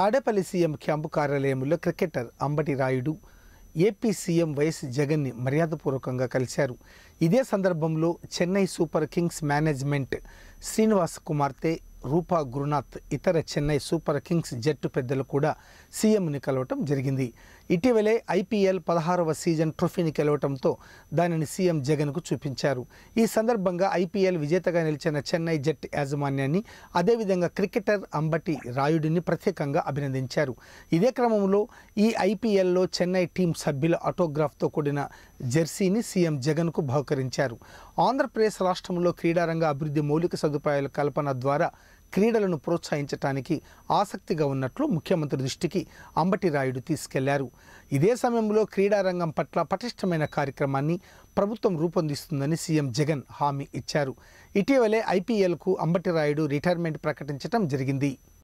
Tadepalli CM camp కార్యాలయంలో cricketer Ambati Rayudu AP CM YS జగన్ని మర్యాదపూర్వకంగా కలిశారు ఇదే సందర్భంలో Chennai Super Kings management Srinivas కుమార్తె రూపా గురునాథ్ ఇతర చెన్నై సూపర్ కింగ్స్ జట్టు పెద్దలు కూడా సీఎంని కలవటం జరిగింది ఇటీవలే ఐపీఎల్ పదహారవ సీజన్ ట్రోఫీని కలవటంతో దానిని సీఎం జగన్కు చూపించారు ఈ సందర్భంగా ఐపీఎల్ విజేతగా నిలిచిన చెన్నై జట్ యాజమాన్యాన్ని అదేవిధంగా క్రికెటర్ అంబటి రాయుడిని ప్రత్యేకంగా అభినందించారు ఇదే క్రమంలో ఈ ఐపీఎల్లో చెన్నై టీం సభ్యుల ఆటోగ్రాఫ్తో కూడిన జెర్సీని సీఎం జగన్కు బహుకరించారు ఆంధ్రప్రదేశ్ రాష్ట్రంలో క్రీడారంగ అభివృద్ధి మౌలిక సదుపాయాల కల్పన ద్వారా క్రీడలను ప్రోత్సహించడానికి ఆసక్తిగా ఉన్నట్లు ముఖ్యమంత్రి దృష్టికి అంబటి రాయుడు తీసుకెళ్లారు ఇదే సమయంలో క్రీడారంగం పట్ల పటిష్టమైన కార్యక్రమాన్ని ప్రభుత్వం రూపొందిస్తుందని సీఎం జగన్ హామీ ఇచ్చారు ఇటీవలే ఐపీఎల్కు అంబటి రాయుడు రిటైర్మెంట్ ప్రకటించడం జరిగింది